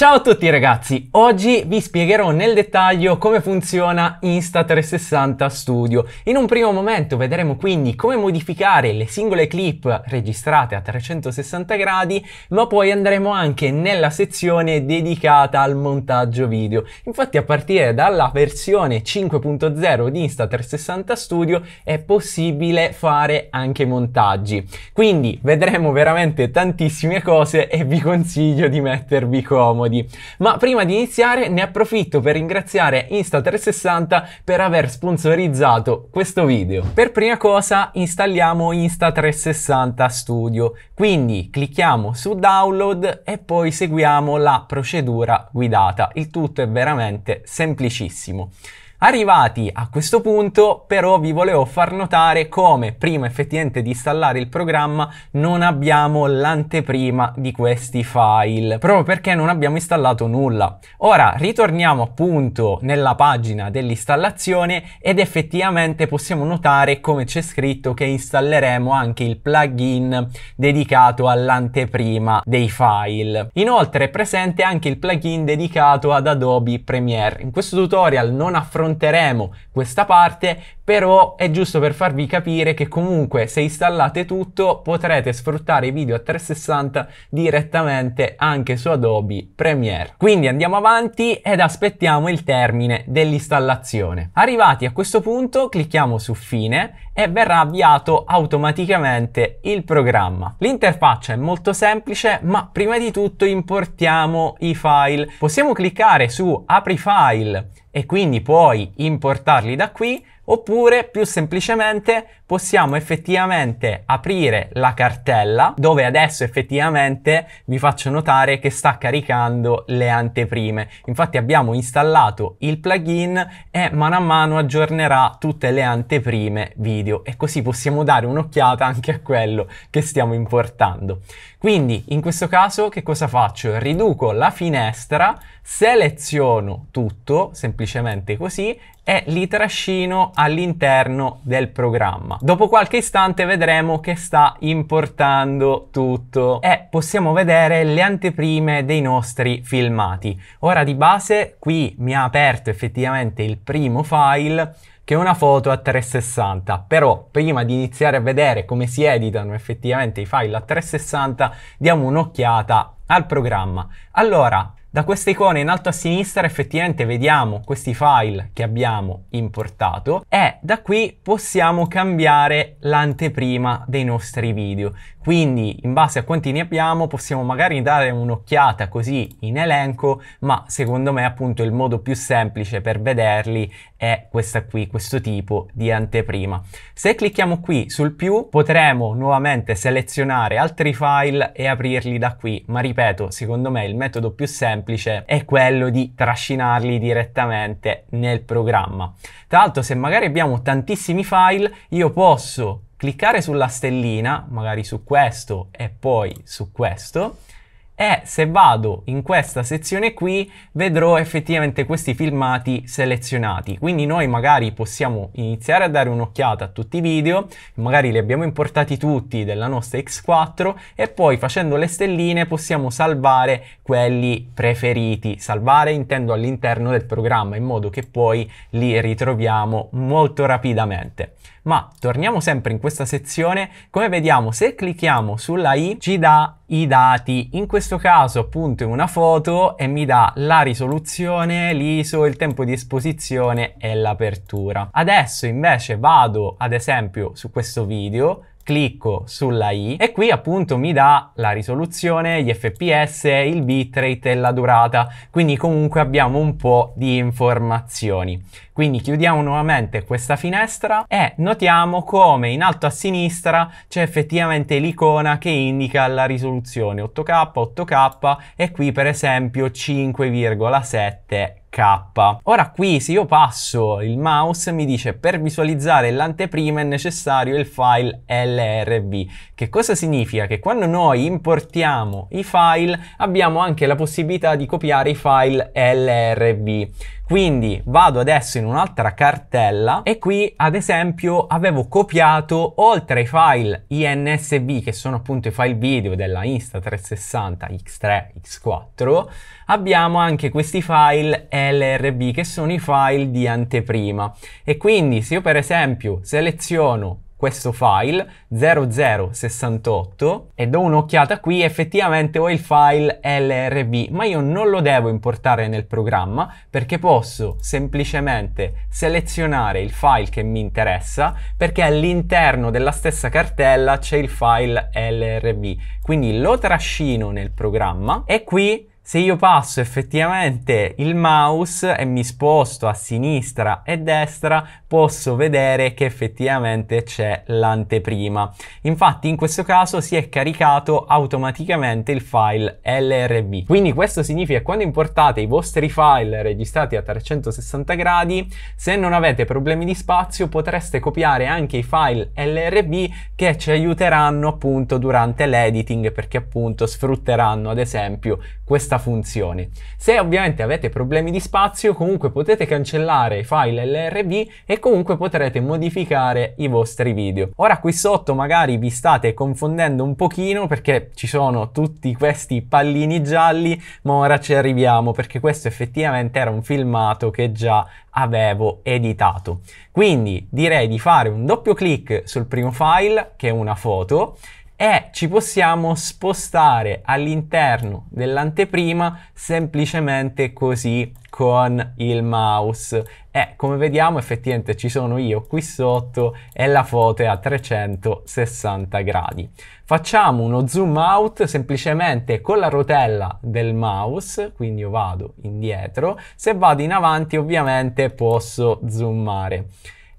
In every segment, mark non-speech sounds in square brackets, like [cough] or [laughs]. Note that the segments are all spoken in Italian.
Ciao a tutti ragazzi, oggi vi spiegherò nel dettaglio come funziona Insta360 Studio. In un primo momento vedremo quindi come modificare le singole clip registrate a 360 gradi, ma poi andremo anche nella sezione dedicata al montaggio video. Infatti a partire dalla versione 5.0 di Insta360 Studio è possibile fare anche montaggi. Quindi vedremo veramente tantissime cose e vi consiglio di mettervi comodi comodi. Ma prima di iniziare ne approfitto per ringraziare Insta360 per aver sponsorizzato questo video. Per prima cosa installiamo Insta360 Studio, quindi clicchiamo su download e poi seguiamo la procedura guidata. Il tutto è veramente semplicissimo. Arrivati a questo punto però vi volevo far notare come prima effettivamente di installare il programma non abbiamo l'anteprima di questi file, proprio perché non abbiamo installato nulla. Ora ritorniamo appunto nella pagina dell'installazione ed effettivamente possiamo notare come c'è scritto che installeremo anche il plugin dedicato all'anteprima dei file. Inoltre è presente anche il plugin dedicato ad Adobe Premiere. In questo tutorial non affrontiamo affronteremo questa parte, però è giusto per farvi capire che comunque se installate tutto potrete sfruttare i video a 360 direttamente anche su Adobe Premiere. Quindi andiamo avanti ed aspettiamo il termine dell'installazione. Arrivati a questo punto clicchiamo su fine e verrà avviato automaticamente il programma. L'interfaccia è molto semplice ma prima di tutto importiamo i file. Possiamo cliccare su apri file e quindi puoi importarli da qui oppure più semplicemente possiamo effettivamente aprire la cartella dove adesso effettivamente vi faccio notare che sta caricando le anteprime. Infatti abbiamo installato il plugin e mano a mano aggiornerà tutte le anteprime video e così possiamo dare un'occhiata anche a quello che stiamo importando. Quindi in questo caso che cosa faccio? Riduco la finestra, seleziono tutto semplicemente così e li trascino all'interno del programma. Dopo qualche istante vedremo che sta importando tutto e possiamo vedere le anteprime dei nostri filmati. Ora di base qui mi ha aperto effettivamente il primo file che è una foto a 360, però prima di iniziare a vedere come si editano effettivamente i file a 360 diamo un'occhiata al programma. Allora, da queste icone in alto a sinistra effettivamente vediamo questi file che abbiamo importato e da qui possiamo cambiare l'anteprima dei nostri video. Quindi in base a quanti ne abbiamo possiamo magari dare un'occhiata così in elenco, ma secondo me appunto il modo più semplice per vederli è questa qui, questo tipo di anteprima. Se clicchiamo qui sul più potremo nuovamente selezionare altri file e aprirli da qui, ma ripeto, secondo me il metodo più semplice è quello di trascinarli direttamente nel programma. Tra l'altro se magari abbiamo tantissimi file io posso cliccare sulla stellina, magari su questo e poi su questo, e se vado in questa sezione qui vedrò effettivamente questi filmati selezionati quindi noi magari possiamo iniziare a dare un'occhiata a tutti i video magari li abbiamo importati tutti della nostra x4 e poi facendo le stelline possiamo salvare quelli preferiti salvare intendo all'interno del programma in modo che poi li ritroviamo molto rapidamente ma torniamo sempre in questa sezione come vediamo se clicchiamo sulla i ci dà i dati in questo caso appunto è una foto e mi dà la risoluzione l'ISO il tempo di esposizione e l'apertura adesso invece vado ad esempio su questo video clicco sulla i e qui appunto mi dà la risoluzione, gli fps, il bitrate e la durata, quindi comunque abbiamo un po' di informazioni. Quindi chiudiamo nuovamente questa finestra e notiamo come in alto a sinistra c'è effettivamente l'icona che indica la risoluzione 8K, 8K e qui per esempio 5,7 K. Ora qui se io passo il mouse mi dice per visualizzare l'anteprima è necessario il file LRB. Che cosa significa? Che quando noi importiamo i file abbiamo anche la possibilità di copiare i file LRB. Quindi vado adesso in un'altra cartella e qui ad esempio avevo copiato oltre ai file INSV che sono appunto i file video della Insta360 X3, X4, abbiamo anche questi file LRB che sono i file di anteprima e quindi se io per esempio seleziono questo file 0068 e do un'occhiata qui effettivamente ho il file LRB ma io non lo devo importare nel programma perché posso semplicemente selezionare il file che mi interessa perché all'interno della stessa cartella c'è il file LRB quindi lo trascino nel programma e qui se io passo effettivamente il mouse e mi sposto a sinistra e destra posso vedere che effettivamente c'è l'anteprima. Infatti in questo caso si è caricato automaticamente il file LRB. Quindi questo significa che quando importate i vostri file registrati a 360 gradi, se non avete problemi di spazio potreste copiare anche i file LRB che ci aiuteranno appunto durante l'editing perché appunto sfrutteranno ad esempio questa funzione. Se ovviamente avete problemi di spazio comunque potete cancellare i file LRV e comunque potrete modificare i vostri video. Ora qui sotto magari vi state confondendo un pochino perché ci sono tutti questi pallini gialli ma ora ci arriviamo perché questo effettivamente era un filmato che già avevo editato. Quindi direi di fare un doppio clic sul primo file che è una foto e ci possiamo spostare all'interno dell'anteprima semplicemente così con il mouse e come vediamo effettivamente ci sono io qui sotto e la foto è a 360 gradi. Facciamo uno zoom out semplicemente con la rotella del mouse, quindi io vado indietro, se vado in avanti ovviamente posso zoomare.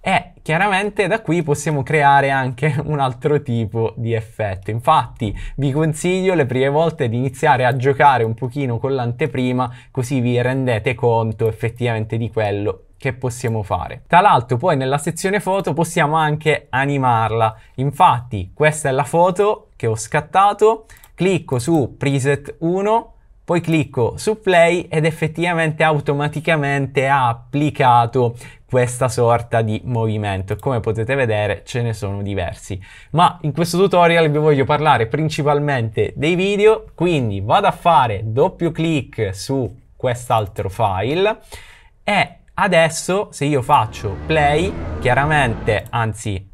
E chiaramente da qui possiamo creare anche [laughs] un altro tipo di effetto. Infatti vi consiglio le prime volte di iniziare a giocare un pochino con l'anteprima così vi rendete conto effettivamente di quello che possiamo fare. Tra l'altro poi nella sezione foto possiamo anche animarla. Infatti questa è la foto che ho scattato, clicco su preset 1 poi clicco su play ed effettivamente automaticamente ha applicato questa sorta di movimento. Come potete vedere ce ne sono diversi. Ma in questo tutorial vi voglio parlare principalmente dei video, quindi vado a fare doppio clic su quest'altro file e adesso se io faccio play, chiaramente, anzi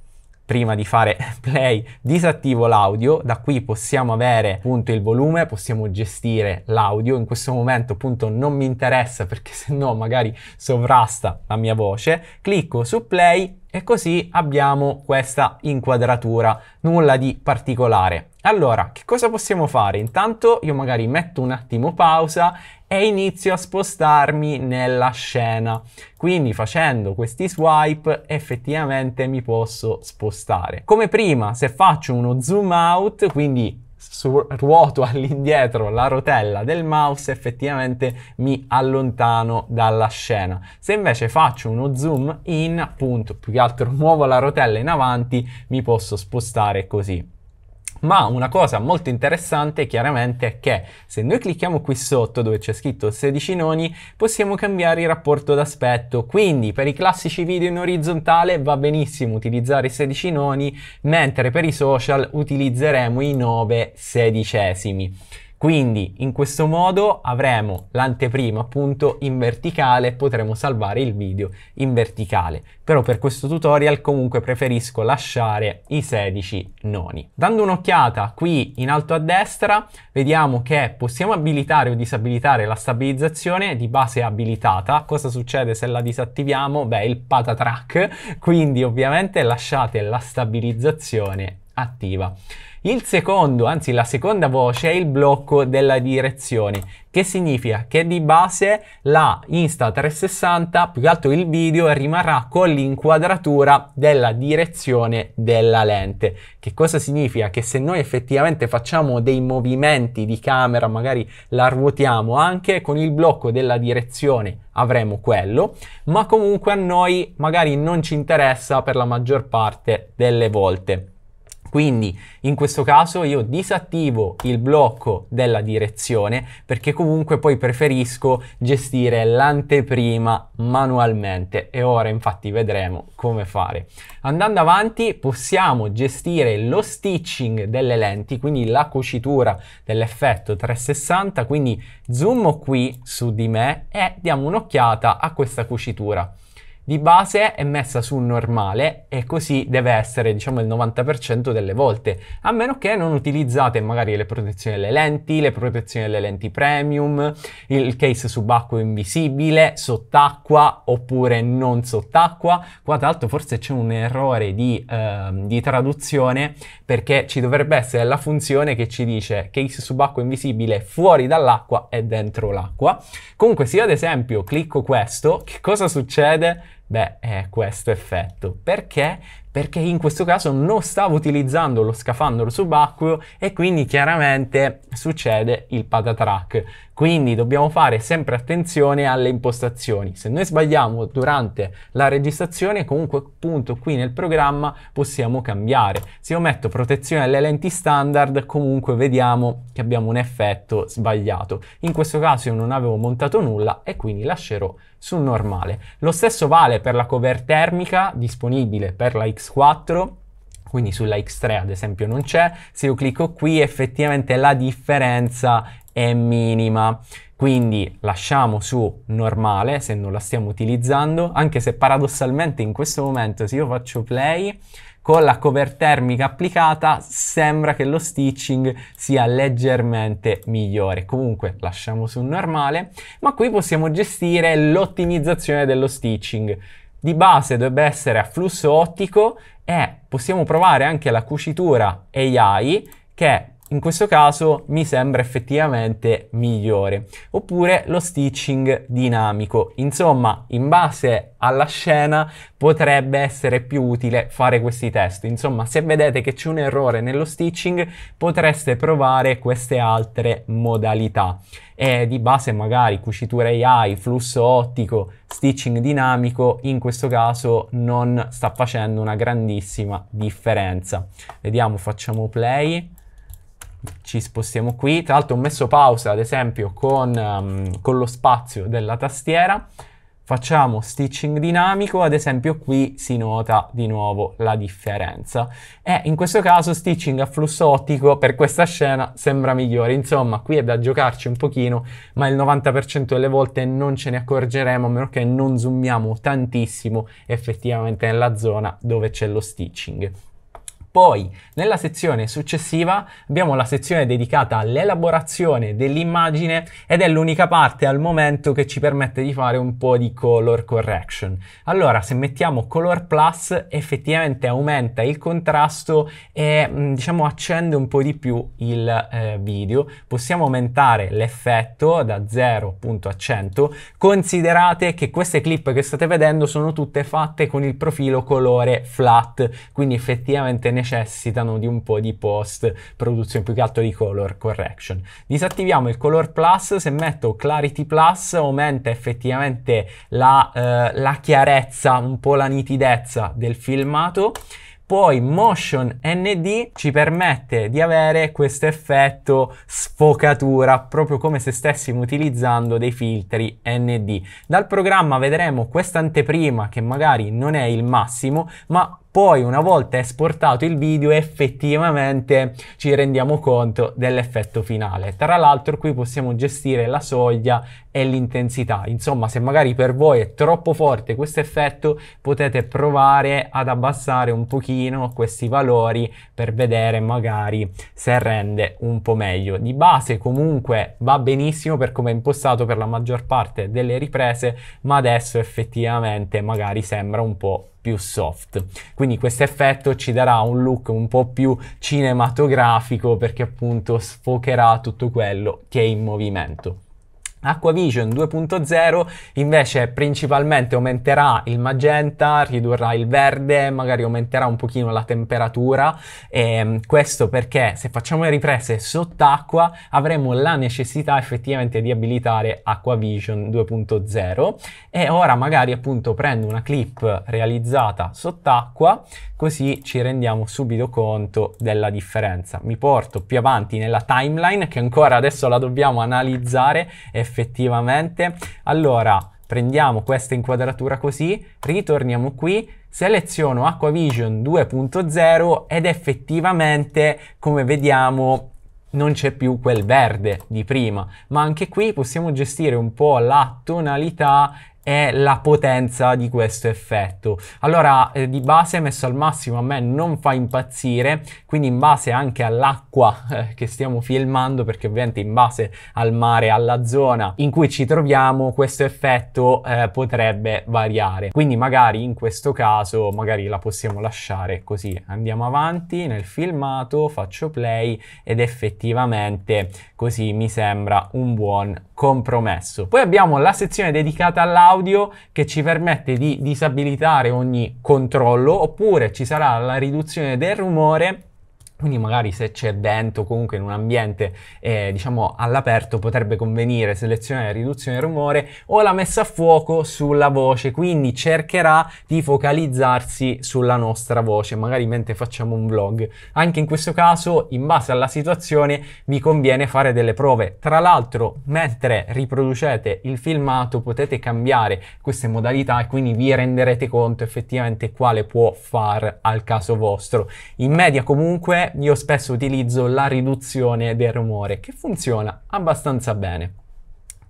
prima di fare [laughs] play disattivo l'audio, da qui possiamo avere appunto il volume, possiamo gestire l'audio, in questo momento appunto non mi interessa [laughs] perché se no magari sovrasta la mia voce, clicco su play e così abbiamo questa inquadratura, nulla di particolare. Allora, che cosa possiamo fare? Intanto io magari metto un attimo pausa e inizio a spostarmi nella scena. Quindi facendo questi swipe effettivamente mi posso spostare. Come prima, se faccio uno zoom out, quindi ruoto [laughs] all'indietro la rotella del mouse effettivamente mi allontano dalla scena se invece faccio uno zoom in appunto più che altro [laughs] muovo la rotella in avanti mi posso spostare così ma una cosa molto interessante chiaramente è che se noi clicchiamo qui sotto dove c'è scritto 16 noni possiamo cambiare il rapporto d'aspetto, quindi per i classici video in orizzontale va benissimo utilizzare i 16 noni, mentre per i social utilizzeremo i 9 sedicesimi. Quindi in questo modo avremo l'anteprima appunto in verticale e potremo salvare il video in verticale. Però per questo tutorial comunque preferisco lasciare i 16 noni. Dando un'occhiata qui in alto a destra vediamo che possiamo abilitare o disabilitare la stabilizzazione di base abilitata. Cosa succede se la disattiviamo? Beh il patatrack, quindi ovviamente lasciate la stabilizzazione attiva. Il secondo, anzi la seconda voce è il blocco della direzione, che significa che di base la Insta360, più che altro il video, rimarrà con l'inquadratura della direzione della lente. Che cosa significa? Che se noi effettivamente facciamo dei movimenti di camera, magari la ruotiamo anche, con il blocco della direzione avremo quello, ma comunque a noi magari non ci interessa per la maggior parte delle volte. Quindi in questo caso io disattivo il blocco della direzione perché comunque poi preferisco gestire l'anteprima manualmente e ora infatti vedremo come fare. Andando avanti possiamo gestire lo stitching delle lenti, quindi la cucitura dell'effetto 360, quindi zoom qui su di me e diamo un'occhiata a questa cucitura di base è messa su normale e così deve essere diciamo il 90% delle volte, a meno che non utilizzate magari le protezioni delle lenti, le protezioni delle lenti premium, il case subacqueo invisibile, sott'acqua oppure non sott'acqua. Qua tra l'altro forse c'è un errore di, eh, di traduzione perché ci dovrebbe essere la funzione che ci dice case subacqueo invisibile fuori dall'acqua e dentro l'acqua. Comunque se io ad esempio clicco questo, che cosa succede? Beh, è eh, questo effetto. Perché? Perché in questo caso non stavo utilizzando lo scafandro subacqueo e quindi chiaramente succede il patatrack. Quindi dobbiamo fare sempre attenzione alle impostazioni. Se noi sbagliamo durante la registrazione, comunque appunto qui nel programma possiamo cambiare. Se io metto protezione alle lenti standard, comunque vediamo che abbiamo un effetto sbagliato. In questo caso io non avevo montato nulla e quindi lascerò su normale. Lo stesso vale per la cover termica disponibile per la X4 quindi sulla X3 ad esempio non c'è, se io clicco qui effettivamente la differenza è minima. Quindi lasciamo su normale se non la stiamo utilizzando, anche se paradossalmente in questo momento se io faccio play con la cover termica applicata sembra che lo stitching sia leggermente migliore. Comunque lasciamo su normale, ma qui possiamo gestire l'ottimizzazione dello stitching. Di base dovrebbe essere a flusso ottico e possiamo provare anche la cucitura AI che in questo caso mi sembra effettivamente migliore. Oppure lo stitching dinamico. Insomma, in base alla scena potrebbe essere più utile fare questi test. Insomma, se vedete che c'è un errore nello stitching, potreste provare queste altre modalità. E di base magari cucitura AI, flusso ottico, stitching dinamico, in questo caso non sta facendo una grandissima differenza. Vediamo, facciamo play ci spostiamo qui. Tra l'altro ho messo pausa, ad esempio, con, um, con lo spazio della tastiera. Facciamo stitching dinamico, ad esempio qui si nota di nuovo la differenza. E in questo caso stitching a flusso ottico per questa scena sembra migliore. Insomma, qui è da giocarci un pochino, ma il 90% delle volte non ce ne accorgeremo, a meno che non zoomiamo tantissimo effettivamente nella zona dove c'è lo stitching. Poi nella sezione successiva abbiamo la sezione dedicata all'elaborazione dell'immagine ed è l'unica parte al momento che ci permette di fare un po' di color correction. Allora se mettiamo color plus effettivamente aumenta il contrasto e mm, diciamo accende un po' di più il eh, video. Possiamo aumentare l'effetto da 0 appunto a 100. Considerate che queste clip che state vedendo sono tutte fatte con il profilo colore flat quindi effettivamente ne necessitano di un po' di post produzione, più che altro di color correction. Disattiviamo il color plus, se metto clarity plus aumenta effettivamente la, eh, la chiarezza, un po' la nitidezza del filmato. Poi Motion ND ci permette di avere questo effetto sfocatura, proprio come se stessimo utilizzando dei filtri ND. Dal programma vedremo quest'anteprima che magari non è il massimo, ma poi una volta esportato il video effettivamente ci rendiamo conto dell'effetto finale. Tra l'altro qui possiamo gestire la soglia e l'intensità. Insomma, se magari per voi è troppo forte questo effetto, potete provare ad abbassare un pochino questi valori per vedere magari se rende un po' meglio. Di base comunque va benissimo per come è impostato per la maggior parte delle riprese, ma adesso effettivamente magari sembra un po' più soft. Quindi questo effetto ci darà un look un po' più cinematografico perché appunto sfocherà tutto quello che è in movimento. Aquavision 2.0 invece principalmente aumenterà il magenta, ridurrà il verde, magari aumenterà un pochino la temperatura e ehm, questo perché se facciamo le riprese sott'acqua avremo la necessità effettivamente di abilitare Aquavision 2.0 e ora magari appunto prendo una clip realizzata sott'acqua così ci rendiamo subito conto della differenza. Mi porto più avanti nella timeline che ancora adesso la dobbiamo analizzare e effettivamente. Allora, prendiamo questa inquadratura così, ritorniamo qui, seleziono Aquavision 2.0 ed effettivamente, come vediamo, non c'è più quel verde di prima, ma anche qui possiamo gestire un po' la tonalità è la potenza di questo effetto. Allora, eh, di base messo al massimo a me non fa impazzire, quindi in base anche all'acqua eh, che stiamo filmando, perché ovviamente in base al mare, alla zona in cui ci troviamo, questo effetto eh, potrebbe variare. Quindi magari in questo caso magari la possiamo lasciare così. Andiamo avanti nel filmato, faccio play ed effettivamente così mi sembra un buon compromesso. Poi abbiamo la sezione dedicata all'audio che ci permette di disabilitare ogni controllo oppure ci sarà la riduzione del rumore quindi magari se c'è vento, comunque in un ambiente eh, diciamo all'aperto potrebbe convenire selezionare riduzione del rumore o la messa a fuoco sulla voce, quindi cercherà di focalizzarsi sulla nostra voce, magari mentre facciamo un vlog. Anche in questo caso, in base alla situazione, vi conviene fare delle prove. Tra l'altro, mentre riproducete il filmato potete cambiare queste modalità e quindi vi renderete conto effettivamente quale può far al caso vostro. In media comunque io spesso utilizzo la riduzione del rumore che funziona abbastanza bene.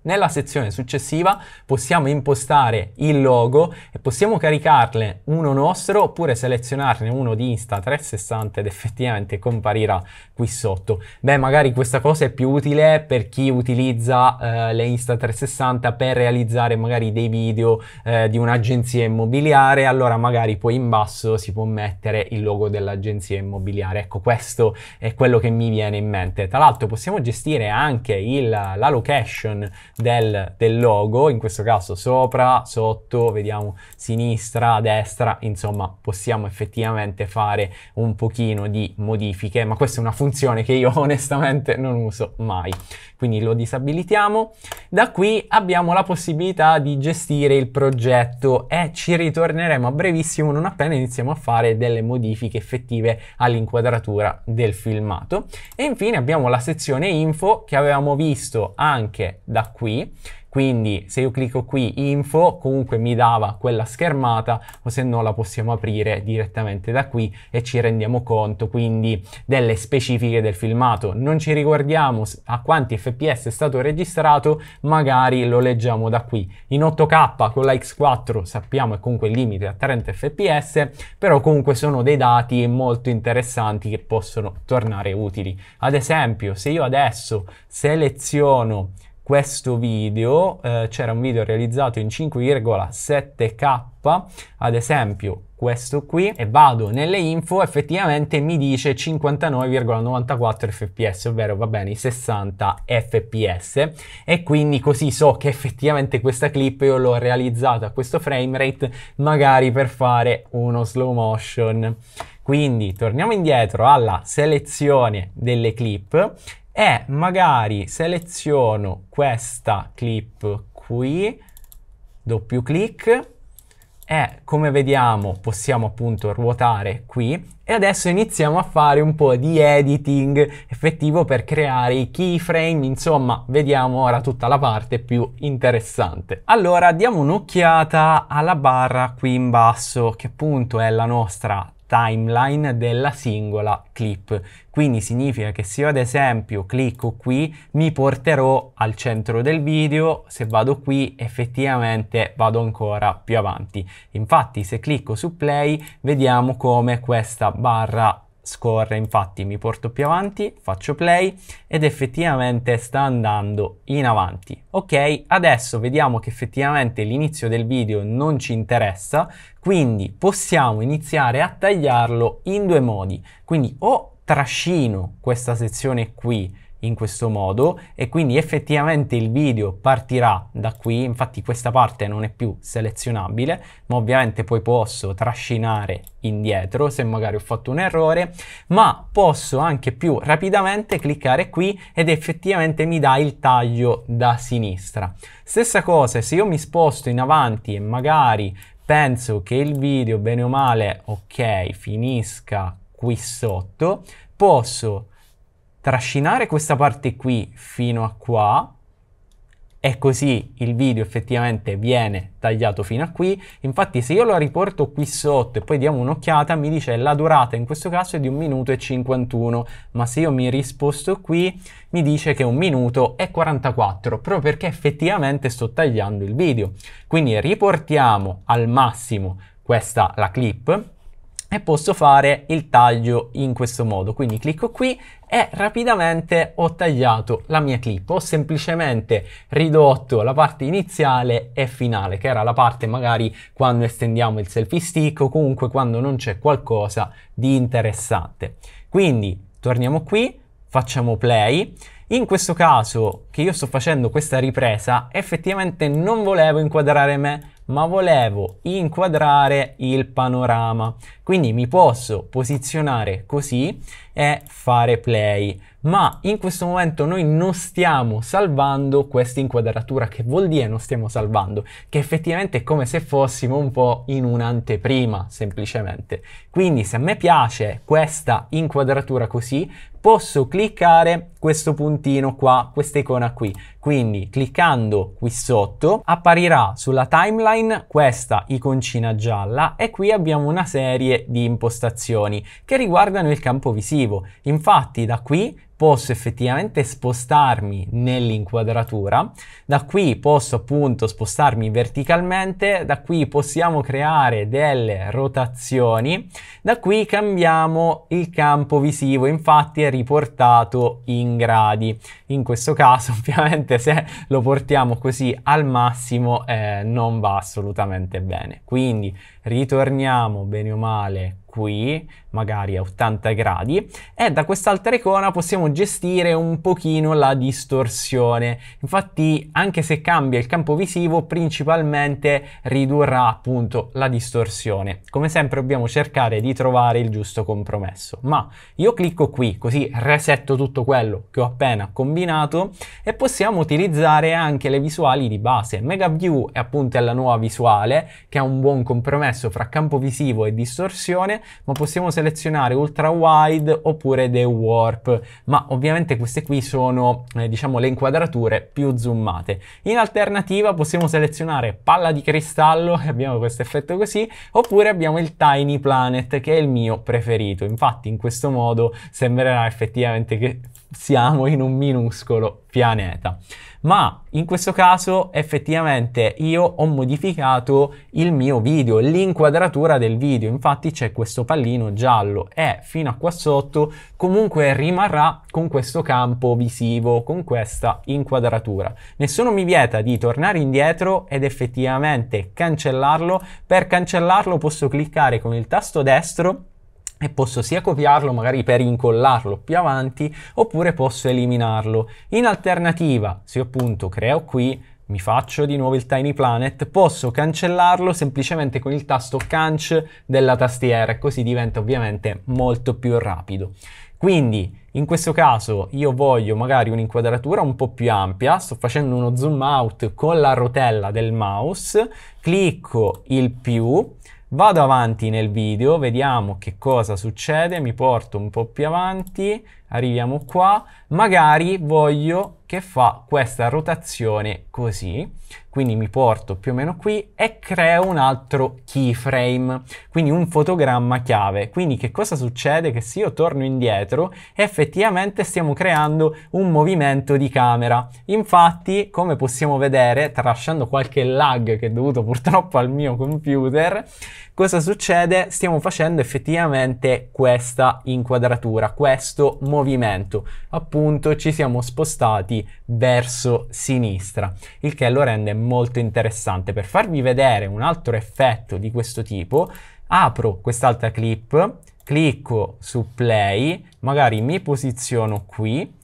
Nella sezione successiva possiamo impostare il logo e possiamo caricarne uno nostro oppure selezionarne uno di Insta360 ed effettivamente comparirà qui sotto. Beh, magari questa cosa è più utile per chi utilizza eh, le Insta360 per realizzare magari dei video eh, di un'agenzia immobiliare, allora magari poi in basso si può mettere il logo dell'agenzia immobiliare. Ecco, questo è quello che mi viene in mente. Tra l'altro possiamo gestire anche il, la location del, del logo, in questo caso sopra, sotto, vediamo sinistra, destra, insomma possiamo effettivamente fare un pochino di modifiche, ma questa è una funzione che io [laughs] onestamente non uso mai, quindi lo disabilitiamo. Da qui abbiamo la possibilità di gestire il progetto e ci ritorneremo a brevissimo non appena iniziamo a fare delle modifiche effettive all'inquadratura del filmato. E infine abbiamo la sezione info che avevamo visto anche da qui qui, quindi se io clicco qui info comunque mi dava quella schermata o se no la possiamo aprire direttamente da qui e ci rendiamo conto quindi delle specifiche del filmato. Non ci riguardiamo a quanti fps è stato registrato, magari lo leggiamo da qui. In 8K con la X4 sappiamo è comunque il limite a 30 fps, però comunque sono dei dati molto interessanti che possono tornare utili. Ad esempio se io adesso seleziono questo video, eh, c'era un video realizzato in 5,7K, ad esempio questo qui, e vado nelle info, effettivamente mi dice 59,94 fps, ovvero va bene i 60 fps, e quindi così so che effettivamente questa clip io l'ho realizzata a questo frame rate, magari per fare uno slow motion. Quindi torniamo indietro alla selezione delle clip e magari seleziono questa clip qui, doppio clic e come vediamo possiamo appunto ruotare qui e adesso iniziamo a fare un po' di editing effettivo per creare i keyframe, insomma vediamo ora tutta la parte più interessante. Allora diamo un'occhiata alla barra qui in basso che appunto è la nostra timeline della singola clip. Quindi significa che se io ad esempio clicco qui mi porterò al centro del video, se vado qui effettivamente vado ancora più avanti. Infatti se clicco su play vediamo come questa barra scorre, infatti mi porto più avanti, faccio play ed effettivamente sta andando in avanti. Ok, adesso vediamo che effettivamente l'inizio del video non ci interessa, quindi possiamo iniziare a tagliarlo in due modi. Quindi o trascino questa sezione qui in questo modo e quindi effettivamente il video partirà da qui, infatti questa parte non è più selezionabile, ma ovviamente poi posso trascinare indietro se magari ho fatto un errore, ma posso anche più rapidamente cliccare qui ed effettivamente mi dà il taglio da sinistra. Stessa cosa se io mi sposto in avanti e magari penso che il video bene o male ok finisca qui sotto, posso trascinare questa parte qui fino a qua e così il video effettivamente viene tagliato fino a qui. Infatti se io lo riporto qui sotto e poi diamo un'occhiata mi dice la durata in questo caso è di 1 minuto e 51, ma se io mi risposto qui mi dice che è 1 minuto e 44, proprio perché effettivamente sto tagliando il video. Quindi riportiamo al massimo questa la clip e posso fare il taglio in questo modo. Quindi clicco qui e rapidamente ho tagliato la mia clip, ho semplicemente ridotto la parte iniziale e finale, che era la parte magari quando estendiamo il selfie stick o comunque quando non c'è qualcosa di interessante. Quindi torniamo qui, facciamo play. In questo caso che io sto facendo questa ripresa, effettivamente non volevo inquadrare me ma volevo inquadrare il panorama. Quindi mi posso posizionare così e fare play. Ma in questo momento noi non stiamo salvando questa inquadratura, che vuol dire non stiamo salvando, che effettivamente è come se fossimo un po' in un'anteprima, semplicemente. Quindi se a me piace questa inquadratura così, posso cliccare questo puntino qua, questa icona qui. Quindi cliccando qui sotto apparirà sulla timeline questa iconcina gialla e qui abbiamo una serie di impostazioni che riguardano il campo visivo. Infatti da qui posso effettivamente spostarmi nell'inquadratura, da qui posso appunto spostarmi verticalmente, da qui possiamo creare delle rotazioni, da qui cambiamo il campo visivo, infatti è riportato in gradi. In questo caso [laughs] ovviamente se lo portiamo così al massimo eh, non va assolutamente bene. Quindi ritorniamo bene o male qui, magari a 80 gradi e da quest'altra icona possiamo gestire un pochino la distorsione infatti anche se cambia il campo visivo principalmente ridurrà appunto la distorsione come sempre dobbiamo cercare di trovare il giusto compromesso ma io clicco qui così resetto tutto quello che ho appena combinato e possiamo utilizzare anche le visuali di base mega view è appunto la nuova visuale che ha un buon compromesso fra campo visivo e distorsione ma possiamo selezionare selezionare ultra wide oppure the warp, ma ovviamente queste qui sono eh, diciamo le inquadrature più zoomate. In alternativa possiamo selezionare palla di cristallo e [laughs] abbiamo questo effetto così, oppure abbiamo il Tiny Planet che è il mio preferito. Infatti in questo modo sembrerà effettivamente che siamo in un minuscolo pianeta ma in questo caso effettivamente io ho modificato il mio video, l'inquadratura del video, infatti c'è questo pallino giallo e fino a qua sotto comunque rimarrà con questo campo visivo, con questa inquadratura. Nessuno mi vieta di tornare indietro ed effettivamente cancellarlo, per cancellarlo posso cliccare con il tasto destro e posso sia copiarlo magari per incollarlo più avanti oppure posso eliminarlo. In alternativa, se appunto creo qui mi faccio di nuovo il Tiny Planet, posso cancellarlo semplicemente con il tasto Canc della tastiera e così diventa ovviamente molto più rapido. Quindi in questo caso io voglio magari un'inquadratura un po' più ampia, sto facendo uno zoom out con la rotella del mouse, clicco il più, Vado avanti nel video, vediamo che cosa succede, mi porto un po' più avanti, arriviamo qua, magari voglio che fa questa rotazione così, quindi mi porto più o meno qui e creo un altro keyframe, quindi un fotogramma chiave. Quindi che cosa succede? Che se io torno indietro, effettivamente stiamo creando un movimento di camera. Infatti, come possiamo vedere, tralasciando qualche lag che è dovuto purtroppo al mio computer, Cosa succede? Stiamo facendo effettivamente questa inquadratura, questo movimento. Appunto ci siamo spostati verso sinistra, il che lo rende molto interessante. Per farvi vedere un altro effetto di questo tipo, apro quest'altra clip, clicco su play, magari mi posiziono qui,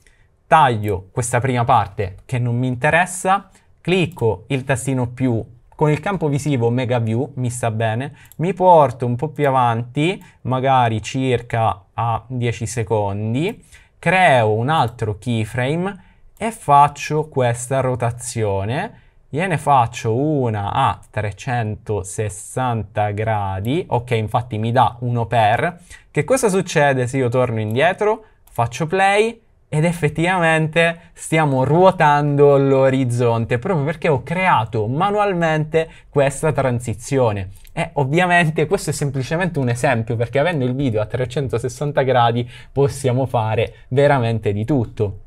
taglio questa prima parte che non mi interessa, clicco il tastino più con il campo visivo Mega View, mi sta bene, mi porto un po' più avanti, magari circa a 10 secondi, creo un altro keyframe e faccio questa rotazione, gliene faccio una a 360 gradi, ok infatti mi dà uno per, che cosa succede se io torno indietro, faccio play, ed effettivamente stiamo ruotando l'orizzonte proprio perché ho creato manualmente questa transizione. E ovviamente questo è semplicemente un esempio perché avendo il video a 360 gradi possiamo fare veramente di tutto.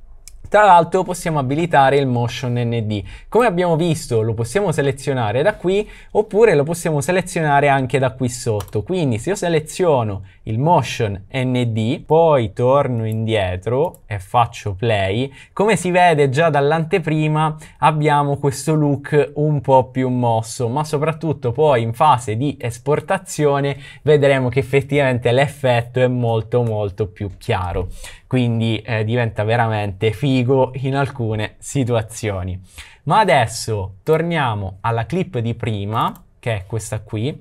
Tra l'altro possiamo abilitare il motion ND. Come abbiamo visto lo possiamo selezionare da qui oppure lo possiamo selezionare anche da qui sotto. Quindi se io seleziono il motion ND, poi torno indietro e faccio play. Come si vede già dall'anteprima abbiamo questo look un po' più mosso, ma soprattutto poi in fase di esportazione vedremo che effettivamente l'effetto è molto molto più chiaro. Quindi eh, diventa veramente figo in alcune situazioni. Ma adesso torniamo alla clip di prima, che è questa qui,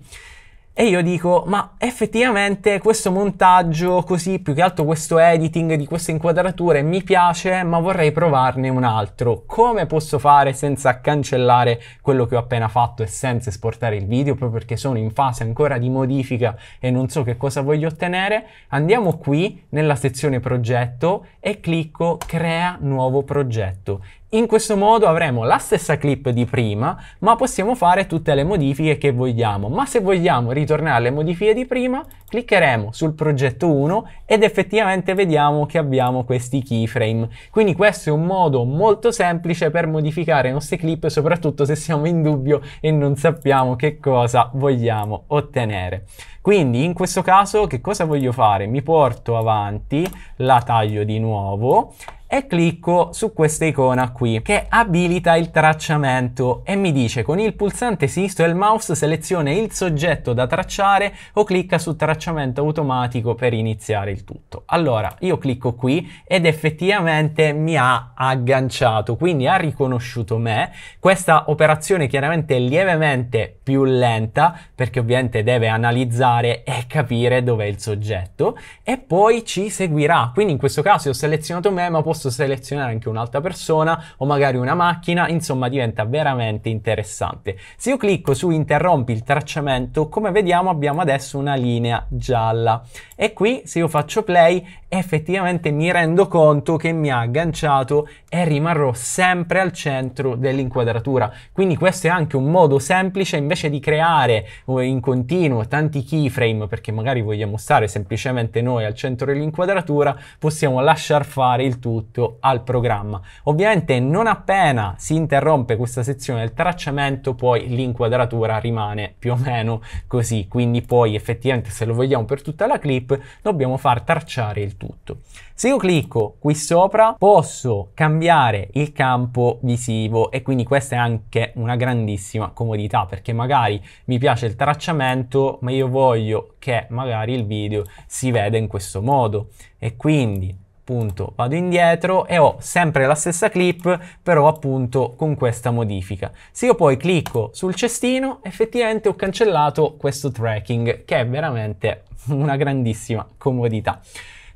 e io dico, ma effettivamente questo montaggio così, più che altro questo editing di queste inquadrature mi piace, ma vorrei provarne un altro. Come posso fare senza cancellare quello che ho appena fatto e senza esportare il video, proprio perché sono in fase ancora di modifica e non so che cosa voglio ottenere? Andiamo qui nella sezione progetto e clicco crea nuovo progetto in questo modo avremo la stessa clip di prima, ma possiamo fare tutte le modifiche che vogliamo. Ma se vogliamo ritornare alle modifiche di prima, cliccheremo sul progetto 1 ed effettivamente vediamo che abbiamo questi keyframe. Quindi questo è un modo molto semplice per modificare le nostre clip, soprattutto se siamo in dubbio e non sappiamo che cosa vogliamo ottenere. Quindi in questo caso che cosa voglio fare? Mi porto avanti, la taglio di nuovo e clicco su questa icona qui che abilita il tracciamento e mi dice con il pulsante sinistro del mouse seleziona il soggetto da tracciare o clicca su tracciamento automatico per iniziare il tutto. Allora io clicco qui ed effettivamente mi ha agganciato quindi ha riconosciuto me. Questa operazione chiaramente è lievemente più lenta perché ovviamente deve analizzare e capire dov'è il soggetto e poi ci seguirà. Quindi in questo caso io ho selezionato me ma posso posso selezionare anche un'altra persona o magari una macchina, insomma diventa veramente interessante. Se io clicco su interrompi il tracciamento, come vediamo abbiamo adesso una linea gialla e qui se io faccio play effettivamente mi rendo conto che mi ha agganciato e rimarrò sempre al centro dell'inquadratura. Quindi questo è anche un modo semplice invece di creare eh, in continuo tanti keyframe perché magari vogliamo stare semplicemente noi al centro dell'inquadratura, possiamo lasciar fare il tutto tutto al programma. Ovviamente non appena si interrompe questa sezione del tracciamento poi l'inquadratura rimane più o meno così, quindi poi effettivamente se lo vogliamo per tutta la clip dobbiamo far tracciare il tutto. Se io clicco qui sopra posso cambiare il campo visivo e quindi questa è anche una grandissima comodità perché magari mi piace il tracciamento ma io voglio che magari il video si veda in questo modo e quindi punto, vado indietro e ho sempre la stessa clip però appunto con questa modifica se io poi clicco sul cestino effettivamente ho cancellato questo tracking che è veramente una grandissima comodità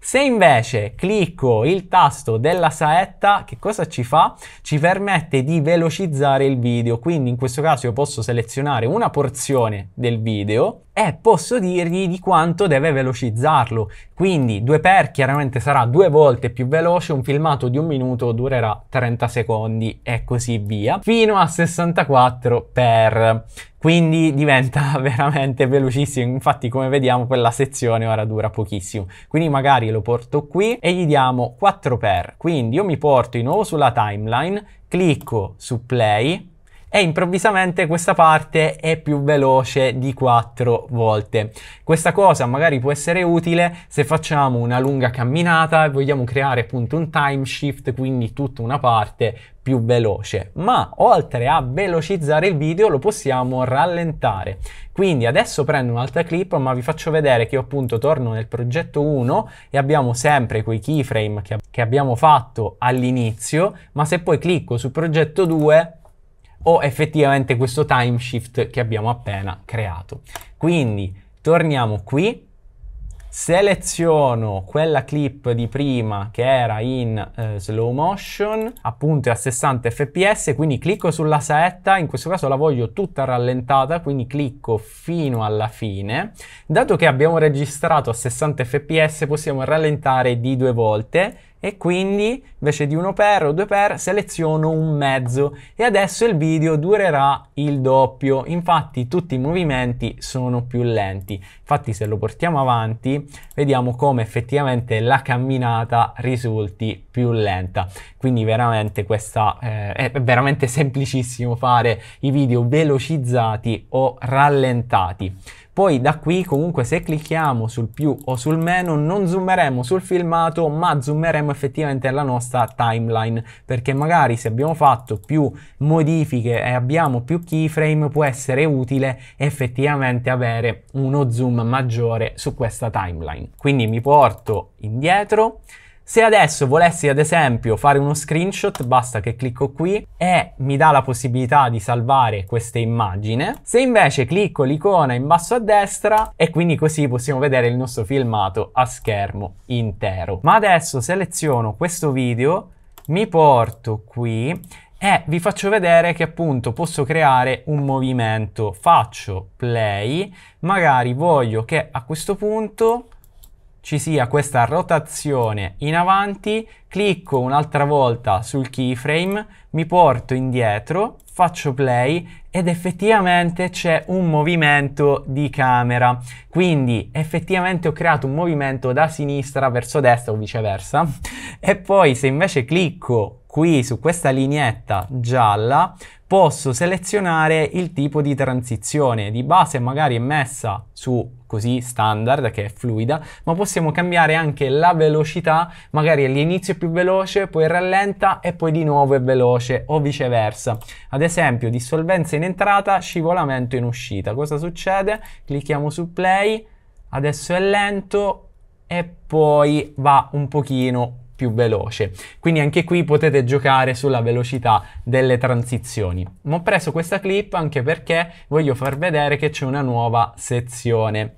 se invece clicco il tasto della saetta, che cosa ci fa? Ci permette di velocizzare il video, quindi in questo caso io posso selezionare una porzione del video e posso dirgli di quanto deve velocizzarlo. Quindi 2x chiaramente sarà due volte più veloce, un filmato di un minuto durerà 30 secondi e così via, fino a 64 x quindi diventa [laughs] veramente velocissimo infatti come vediamo quella sezione ora dura pochissimo quindi magari lo porto qui e gli diamo 4 per quindi io mi porto di nuovo sulla timeline clicco su play e improvvisamente questa parte è più veloce di 4 volte. Questa cosa magari può essere utile se facciamo una lunga camminata e vogliamo creare appunto un time shift, quindi tutta una parte più veloce, ma oltre a velocizzare il video lo possiamo rallentare. Quindi adesso prendo un'altra clip ma vi faccio vedere che io appunto torno nel progetto 1 e abbiamo sempre quei keyframe che, che abbiamo fatto all'inizio, ma se poi clicco su progetto 2 o effettivamente questo time shift che abbiamo appena creato. Quindi torniamo qui, seleziono quella clip di prima che era in eh, slow motion, appunto è a 60 fps, quindi clicco sulla saetta, in questo caso la voglio tutta rallentata, quindi clicco fino alla fine. Dato che abbiamo registrato a 60 fps possiamo rallentare di due volte e quindi invece di uno per o due per seleziono un mezzo e adesso il video durerà il doppio infatti tutti i movimenti sono più lenti infatti se lo portiamo avanti vediamo come effettivamente la camminata risulti più lenta quindi veramente questa eh, è veramente [laughs] semplicissimo fare i video velocizzati o rallentati poi da qui comunque se clicchiamo sul più o sul meno non zoomeremo sul filmato ma zoomeremo effettivamente alla nostra timeline perché magari se abbiamo fatto più modifiche e abbiamo più keyframe può essere utile effettivamente avere uno zoom maggiore su questa timeline. Quindi mi porto indietro se adesso volessi ad esempio fare uno screenshot basta che clicco qui e mi dà la possibilità di salvare questa immagine. Se invece clicco l'icona in basso a destra e quindi così possiamo vedere il nostro filmato a schermo intero. Ma adesso seleziono questo video, mi porto qui e vi faccio vedere che appunto posso creare un movimento. Faccio play, magari voglio che a questo punto ci sia questa rotazione in avanti, clicco un'altra volta sul keyframe, mi porto indietro, faccio play ed effettivamente c'è un movimento di camera. Quindi effettivamente ho creato un movimento da sinistra verso destra o viceversa. E poi se invece clicco qui su questa lineetta gialla posso selezionare il tipo di transizione. Di base magari è messa su così standard che è fluida, ma possiamo cambiare anche la velocità, magari all'inizio è più veloce, poi rallenta e poi di nuovo è veloce o viceversa. Ad esempio dissolvenza in entrata, scivolamento in uscita. Cosa succede? Clicchiamo su play, adesso è lento e poi va un pochino più veloce. Quindi anche qui potete giocare sulla velocità delle transizioni. Ma ho preso questa clip anche perché voglio far vedere che c'è una nuova sezione.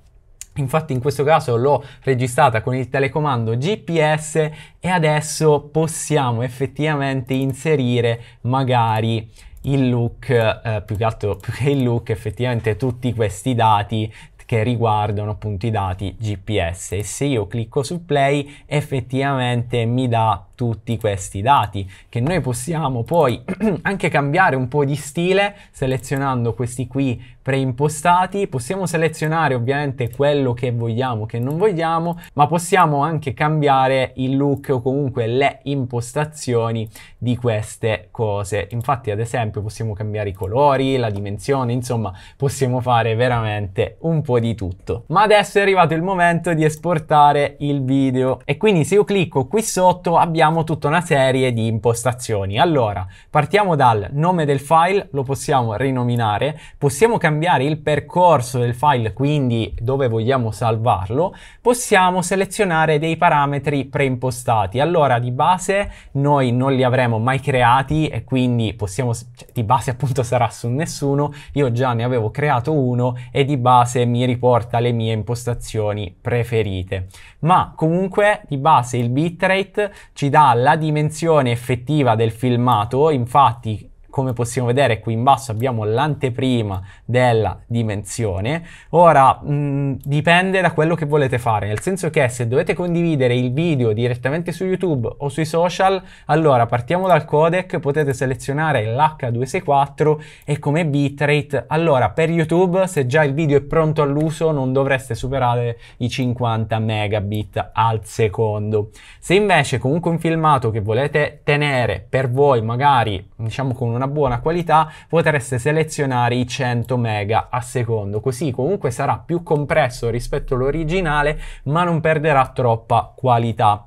Infatti in questo caso l'ho registrata con il telecomando GPS e adesso possiamo effettivamente inserire magari il look, eh, più, che altro, più che il look, effettivamente tutti questi dati che riguardano appunto i dati GPS. E se io clicco su play effettivamente mi dà tutti questi dati che noi possiamo poi [clears throat] anche cambiare un po' di stile selezionando questi qui preimpostati possiamo selezionare ovviamente quello che vogliamo che non vogliamo ma possiamo anche cambiare il look o comunque le impostazioni di queste cose infatti ad esempio possiamo cambiare i colori la dimensione insomma possiamo fare veramente un po' di tutto ma adesso è arrivato il momento di esportare il video e quindi se io clicco qui sotto abbiamo abbiamo tutta una serie di impostazioni. Allora, partiamo dal nome del file, lo possiamo rinominare, possiamo cambiare il percorso del file, quindi dove vogliamo salvarlo, possiamo selezionare dei parametri preimpostati. Allora, di base noi non li avremo mai creati e quindi possiamo, cioè, di base appunto sarà su nessuno, io già ne avevo creato uno e di base mi riporta le mie impostazioni preferite ma comunque di base il bitrate ci dà la dimensione effettiva del filmato, infatti come possiamo vedere qui in basso abbiamo l'anteprima della dimensione. Ora mh, mm, dipende da quello che volete fare, nel senso che se dovete condividere il video direttamente su YouTube o sui social, allora partiamo dal codec, potete selezionare l'H264 e come bitrate, allora per YouTube se già il video è pronto all'uso non dovreste superare i 50 megabit al secondo. Se invece comunque un filmato che volete tenere per voi magari diciamo con una una buona qualità potreste selezionare i 100 mega a secondo così comunque sarà più compresso rispetto all'originale ma non perderà troppa qualità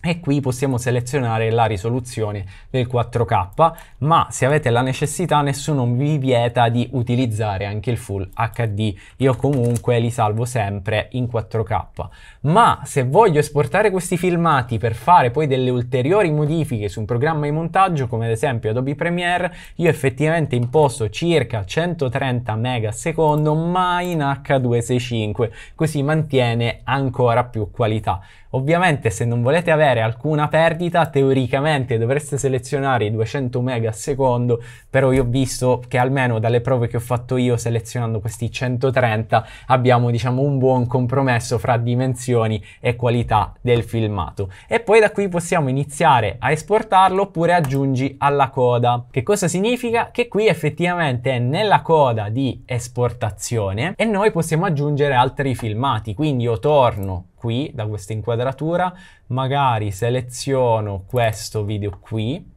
e qui possiamo selezionare la risoluzione del 4K, ma se avete la necessità nessuno vi vieta di utilizzare anche il Full HD, io comunque li salvo sempre in 4K. Ma se voglio esportare questi filmati per fare poi delle ulteriori modifiche su un programma di montaggio, come ad esempio Adobe Premiere, io effettivamente imposto circa 130 ms, ma in H265, così mantiene ancora più qualità. Ovviamente se non volete avere alcuna perdita, teoricamente dovreste selezionare i 200 mega al secondo, però io ho visto che almeno dalle prove che ho fatto io selezionando questi 130 abbiamo diciamo un buon compromesso fra dimensioni e qualità del filmato. E poi da qui possiamo iniziare a esportarlo oppure aggiungi alla coda. Che cosa significa? Che qui effettivamente è nella coda di esportazione e noi possiamo aggiungere altri filmati, quindi io torno qui, da questa inquadratura, magari seleziono questo video qui,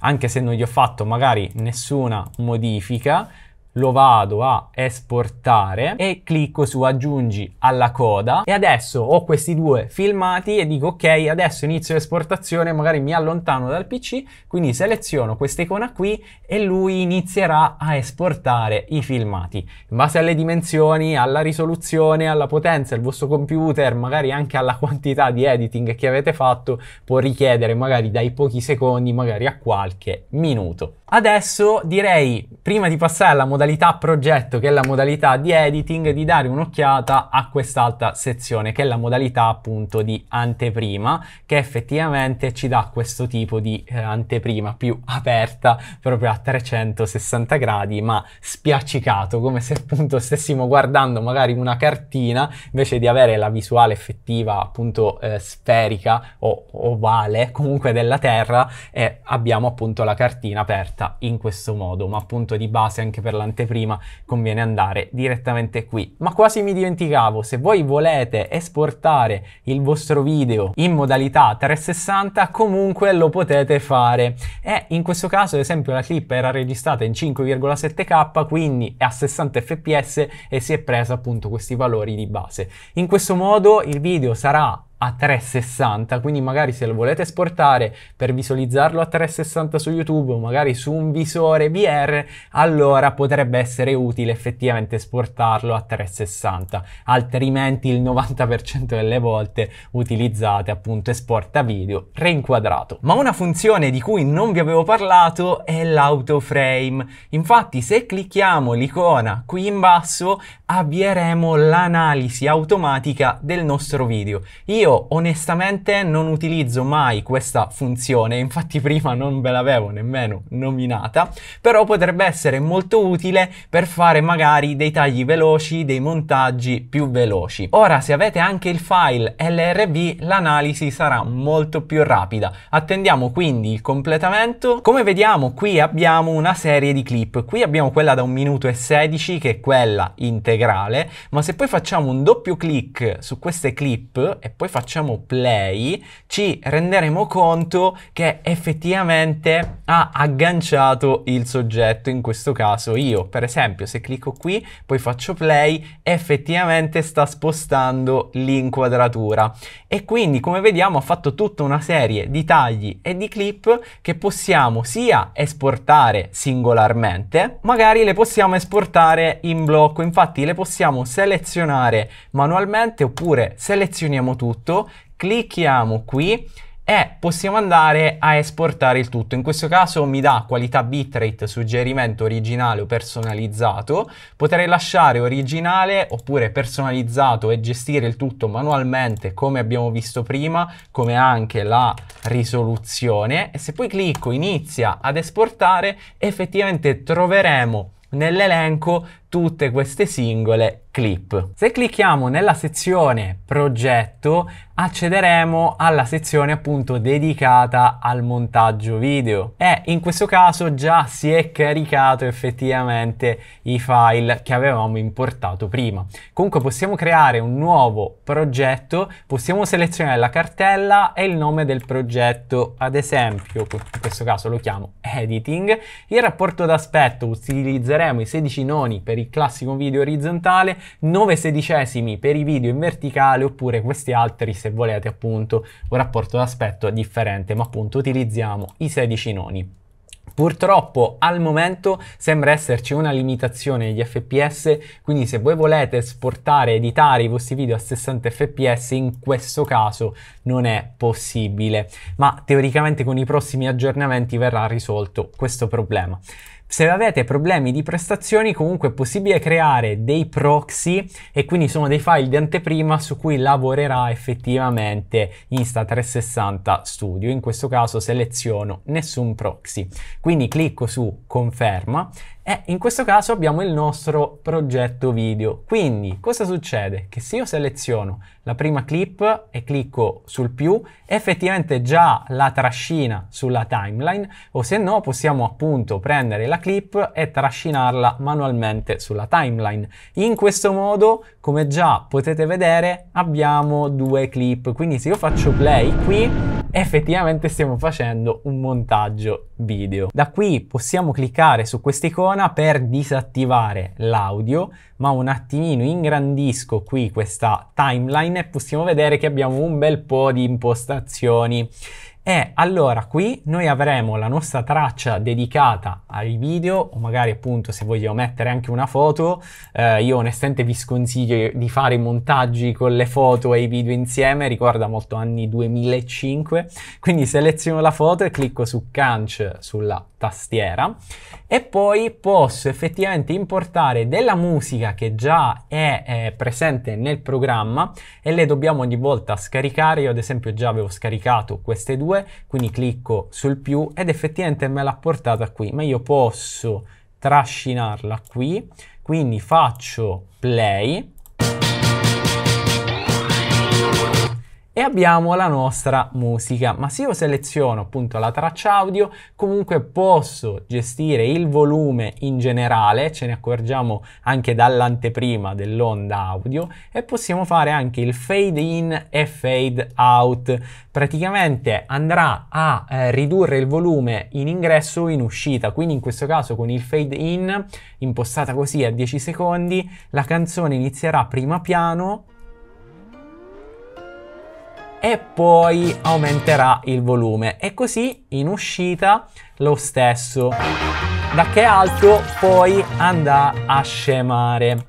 anche se non gli ho fatto magari nessuna modifica, lo vado a esportare e clicco su aggiungi alla coda e adesso ho questi due filmati e dico ok adesso inizio l'esportazione magari mi allontano dal pc quindi seleziono questa icona qui e lui inizierà a esportare i filmati in base alle dimensioni alla risoluzione alla potenza del vostro computer magari anche alla quantità di editing che avete fatto può richiedere magari dai pochi secondi magari a qualche minuto adesso direi prima di passare alla modalità modalità progetto che è la modalità di editing di dare un'occhiata a quest'altra sezione che è la modalità appunto di anteprima che effettivamente ci dà questo tipo di eh, anteprima più aperta proprio a 360 gradi ma spiaccicato come se appunto stessimo guardando magari una cartina invece di avere la visuale effettiva appunto eh, sferica o ovale comunque della terra e eh, abbiamo appunto la cartina aperta in questo modo ma appunto di base anche per l'anteprima prima, conviene andare direttamente qui. Ma quasi mi dimenticavo, se voi volete esportare il vostro video in modalità 360 comunque lo potete fare. E in questo caso ad esempio la clip era registrata in 5,7K, quindi è a 60 fps e si è presa appunto questi valori di base. In questo modo il video sarà a 360 quindi magari se lo volete esportare per visualizzarlo a 360 su youtube o magari su un visore vr allora potrebbe essere utile effettivamente esportarlo a 360 altrimenti il 90% delle volte utilizzate appunto esporta video reinquadrato ma una funzione di cui non vi avevo parlato è l'autoframe infatti se clicchiamo l'icona qui in basso avvieremo l'analisi automatica del nostro video io io onestamente non utilizzo mai questa funzione, infatti prima non ve l'avevo nemmeno nominata, però potrebbe essere molto utile per fare magari dei tagli veloci, dei montaggi più veloci. Ora se avete anche il file LRV l'analisi sarà molto più rapida. Attendiamo quindi il completamento. Come vediamo qui abbiamo una serie di clip, qui abbiamo quella da 1 minuto e 16 che è quella integrale, ma se poi facciamo un doppio clic su queste clip e poi facciamo play ci renderemo conto che effettivamente ha agganciato il soggetto, in questo caso io. Per esempio se clicco qui, poi faccio play, effettivamente sta spostando l'inquadratura. E quindi come vediamo ha fatto tutta una serie di tagli e di clip che possiamo sia esportare singolarmente, magari le possiamo esportare in blocco, infatti le possiamo selezionare manualmente oppure selezioniamo tutto tutto, clicchiamo qui e possiamo andare a esportare il tutto. In questo caso mi dà qualità bitrate, suggerimento originale o personalizzato. Potrei lasciare originale oppure personalizzato e gestire il tutto manualmente come abbiamo visto prima, come anche la risoluzione. E se poi clicco inizia ad esportare, effettivamente troveremo nell'elenco tutte queste singole clip. Se clicchiamo nella sezione progetto accederemo alla sezione appunto dedicata al montaggio video e in questo caso già si è caricato effettivamente i file che avevamo importato prima. Comunque possiamo creare un nuovo progetto, possiamo selezionare la cartella e il nome del progetto, ad esempio in questo caso lo chiamo editing, il rapporto d'aspetto utilizzeremo i 16 noni per per il classico video orizzontale, 9 sedicesimi per i video in verticale oppure questi altri se volete appunto un rapporto d'aspetto differente, ma appunto utilizziamo i 16 noni. Purtroppo al momento sembra esserci una limitazione agli fps, quindi se voi volete esportare, editare i vostri video a 60 fps, in questo caso non è possibile, ma teoricamente con i prossimi aggiornamenti verrà risolto questo problema. Se avete problemi di prestazioni comunque è possibile creare dei proxy e quindi sono dei file di anteprima su cui lavorerà effettivamente Insta360 Studio. In questo caso seleziono nessun proxy. Quindi clicco su conferma e in questo caso abbiamo il nostro progetto video. Quindi cosa succede? Che se io seleziono la prima clip e clicco sul più, effettivamente già la trascina sulla timeline o se no possiamo appunto prendere la clip e trascinarla manualmente sulla timeline. In questo modo, come già potete vedere, abbiamo due clip. Quindi se io faccio play qui, effettivamente stiamo facendo un montaggio video. Da qui possiamo cliccare su quest'icona per disattivare l'audio, ma un attimino ingrandisco qui questa timeline e possiamo vedere che abbiamo un bel po' di impostazioni e allora qui noi avremo la nostra traccia dedicata ai video o magari appunto se voglio mettere anche una foto eh, io onestamente vi sconsiglio di fare i montaggi con le foto e i video insieme ricorda molto anni 2005 quindi seleziono la foto e clicco su Canc sulla tastiera e poi posso effettivamente importare della musica che già è eh, presente nel programma e le dobbiamo ogni volta scaricare. Io ad esempio già avevo scaricato queste due, quindi clicco sul più ed effettivamente me l'ha portata qui, ma io posso trascinarla qui, quindi faccio play e abbiamo la nostra musica. Ma se io seleziono appunto la traccia audio, comunque posso gestire il volume in generale, ce ne accorgiamo anche dall'anteprima dell'onda audio e possiamo fare anche il fade in e fade out. Praticamente andrà a eh, ridurre il volume in ingresso o in uscita, quindi in questo caso con il fade in impostata così a 10 secondi, la canzone inizierà prima piano e poi aumenterà il volume e così in uscita lo stesso da che alto poi andrà a scemare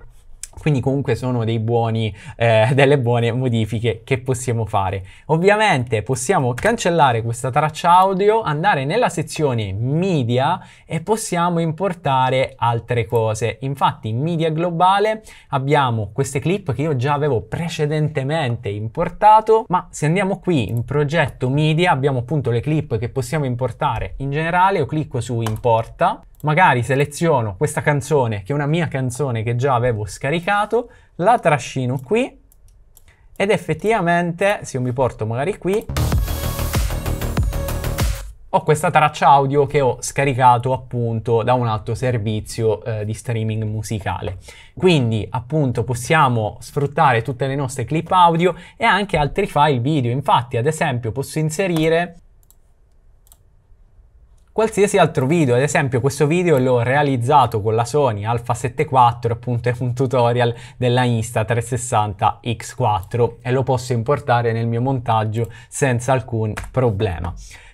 quindi comunque sono dei buoni, eh, delle buone modifiche che possiamo fare. Ovviamente possiamo cancellare questa traccia audio, andare nella sezione media e possiamo importare altre cose. Infatti in media globale abbiamo queste clip che io già avevo precedentemente importato, ma se andiamo qui in progetto media abbiamo appunto le clip che possiamo importare in generale, io clicco su importa magari seleziono questa canzone, che è una mia canzone che già avevo scaricato, la trascino qui ed effettivamente, se io mi porto magari qui, ho questa traccia audio che ho scaricato appunto da un altro servizio eh, di streaming musicale. Quindi appunto possiamo sfruttare tutte le nostre clip audio e anche altri file video. Infatti ad esempio posso inserire qualsiasi altro video, ad esempio questo video l'ho realizzato con la Sony Alpha 74, appunto è un tutorial della Insta360 X4 e lo posso importare nel mio montaggio senza alcun problema.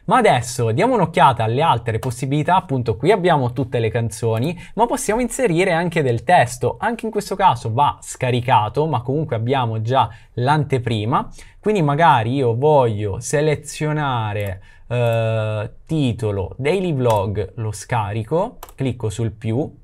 Ma adesso diamo un'occhiata alle altre possibilità, appunto qui abbiamo tutte le canzoni, ma possiamo inserire anche del testo, anche in questo caso va scaricato, ma comunque abbiamo già l'anteprima, quindi magari io voglio selezionare eh, titolo daily vlog lo scarico, clicco sul più,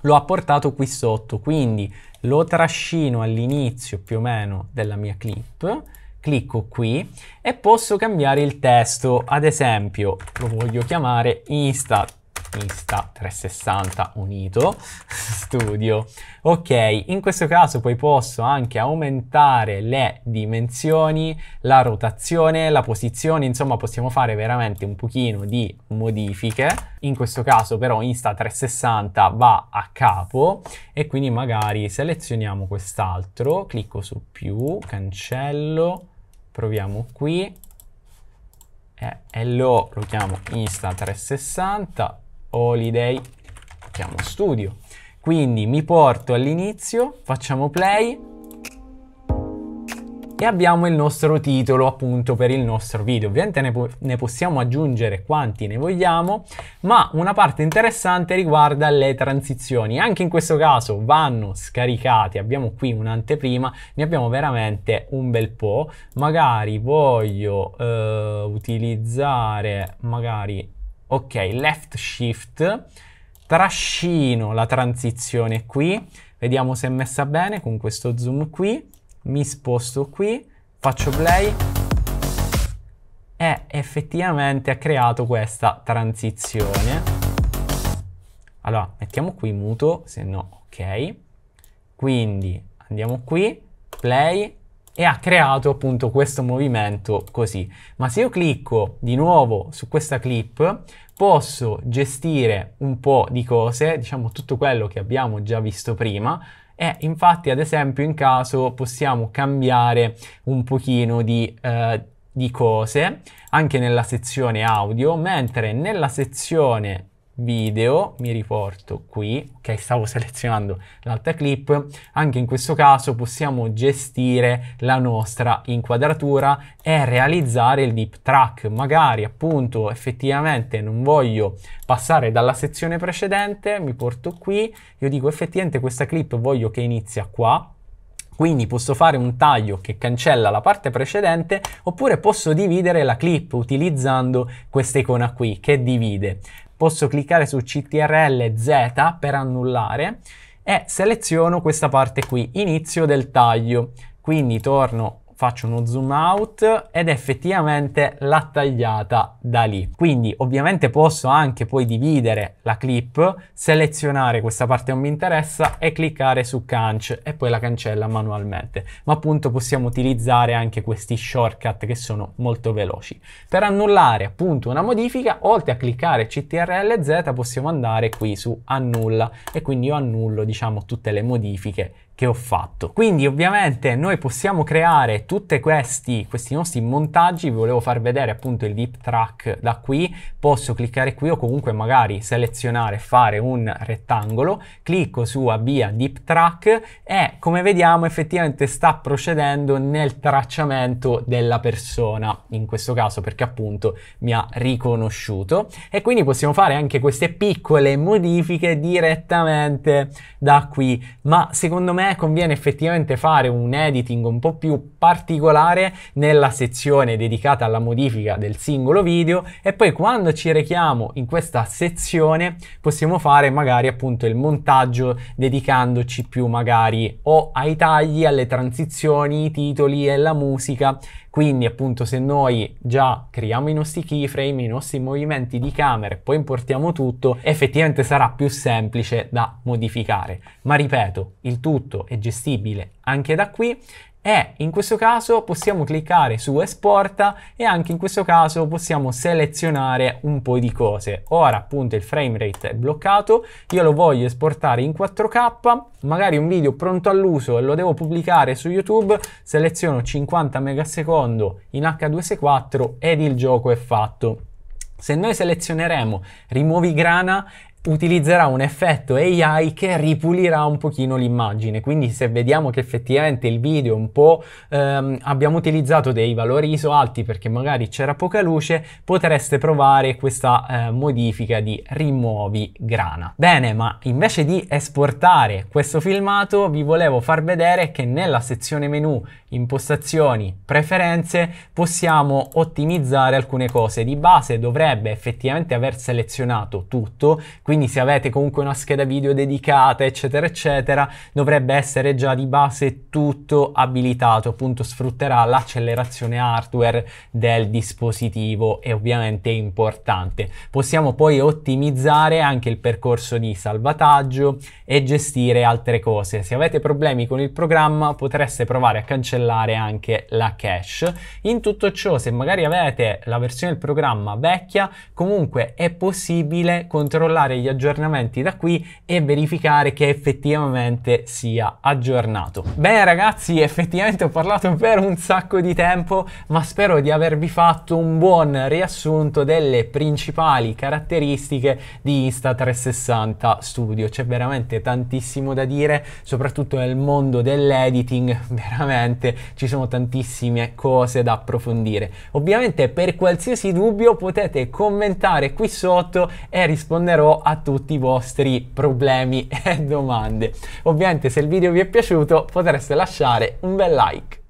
lo ha portato qui sotto, quindi lo trascino all'inizio più o meno della mia clip, clicco qui e posso cambiare il testo, ad esempio lo voglio chiamare Insta Insta360 unito, [laughs] studio. Ok, in questo caso poi posso anche aumentare le dimensioni, la rotazione, la posizione, insomma possiamo fare veramente un pochino di modifiche. In questo caso però Insta360 va a capo e quindi magari selezioniamo quest'altro, clicco su più, cancello, proviamo qui, eh, e, lo, lo chiamo Insta360 holiday, chiamo studio. Quindi mi porto all'inizio, facciamo play e abbiamo il nostro titolo appunto per il nostro video. Ovviamente ne, po ne, possiamo aggiungere quanti ne vogliamo, ma una parte interessante riguarda le transizioni. Anche in questo caso vanno scaricate, abbiamo qui un'anteprima, ne abbiamo veramente un bel po'. Magari voglio eh, utilizzare magari ok, left shift, trascino la transizione qui, vediamo se è messa bene con questo zoom qui, mi sposto qui, faccio play e effettivamente ha creato questa transizione. Allora, mettiamo qui muto, se no ok. Quindi andiamo qui, play, e ha creato appunto questo movimento così. Ma se io clicco di nuovo su questa clip, posso gestire un po' di cose, diciamo tutto quello che abbiamo già visto prima, e infatti ad esempio in caso possiamo cambiare un pochino di... Eh, di cose anche nella sezione audio mentre nella sezione video, mi riporto qui, ok, stavo [laughs] selezionando l'altra clip, anche in questo caso possiamo gestire la nostra inquadratura e realizzare il deep track, magari appunto effettivamente non voglio passare dalla sezione precedente, mi porto qui, io dico effettivamente questa clip voglio che inizia qua, quindi posso fare un taglio che cancella la parte precedente oppure posso dividere la clip utilizzando questa icona qui che divide posso cliccare su CTRL Z per annullare e seleziono questa parte qui, inizio del taglio. Quindi torno faccio uno zoom out ed effettivamente l'ha tagliata da lì. Quindi ovviamente posso anche poi dividere la clip, selezionare questa parte non mi interessa e cliccare su Canc e poi la cancella manualmente. Ma appunto possiamo utilizzare anche questi shortcut che sono molto veloci. Per annullare appunto una modifica, oltre a cliccare CTRL Z possiamo andare qui su annulla e quindi io annullo diciamo tutte le modifiche che ho fatto. Quindi ovviamente noi possiamo creare tutti questi, questi nostri montaggi, vi volevo far vedere appunto il deep track da qui, posso cliccare qui o comunque magari selezionare, fare un rettangolo, clicco su avvia deep track e come vediamo effettivamente sta procedendo nel tracciamento della persona, in questo caso perché appunto mi ha riconosciuto e quindi possiamo fare anche queste piccole modifiche direttamente da qui, ma secondo me conviene effettivamente fare un editing un po' più particolare nella sezione dedicata alla modifica del singolo video e poi quando ci rechiamo in questa sezione possiamo fare magari appunto il montaggio dedicandoci più magari o ai tagli, alle transizioni, i titoli e la musica quindi appunto se noi già creiamo i nostri keyframe, i nostri movimenti di camera e poi importiamo tutto, effettivamente sarà più semplice da modificare. Ma ripeto, il tutto prodotto è gestibile anche da qui e in questo caso possiamo cliccare su esporta e anche in questo caso possiamo selezionare un po' di cose. Ora appunto il frame rate è bloccato, io lo voglio esportare in 4K, magari un video pronto all'uso e lo devo pubblicare su YouTube, seleziono 50 megasecondo in H264 ed il gioco è fatto. Se noi selezioneremo rimuovi grana utilizzerà un effetto AI che ripulirà un pochino l'immagine, quindi se vediamo che effettivamente il video un po' ehm, abbiamo utilizzato dei valori ISO alti perché magari c'era poca luce, potreste provare questa eh, modifica di rimuovi grana. Bene, ma invece di esportare questo filmato vi volevo far vedere che nella sezione menu impostazioni preferenze possiamo ottimizzare alcune cose. Di base dovrebbe effettivamente aver selezionato tutto, quindi quindi se avete comunque una scheda video dedicata eccetera eccetera dovrebbe essere già di base tutto abilitato, appunto sfrutterà l'accelerazione hardware del dispositivo e ovviamente è importante. Possiamo poi ottimizzare anche il percorso di salvataggio e gestire altre cose. Se avete problemi con il programma potreste provare a cancellare anche la cache. In tutto ciò, se magari avete la versione del programma vecchia, comunque è possibile controllare gli gli aggiornamenti da qui e verificare che effettivamente sia aggiornato. Bene ragazzi, effettivamente ho parlato per un sacco di tempo, ma spero di avervi fatto un buon riassunto delle principali caratteristiche di Insta360 Studio. C'è veramente tantissimo da dire, soprattutto nel mondo dell'editing, [laughs] veramente ci sono tantissime cose da approfondire. Ovviamente per qualsiasi dubbio potete commentare qui sotto e risponderò a tutti i vostri problemi [laughs] e domande. Ovviamente se il video vi è piaciuto potreste lasciare un bel like.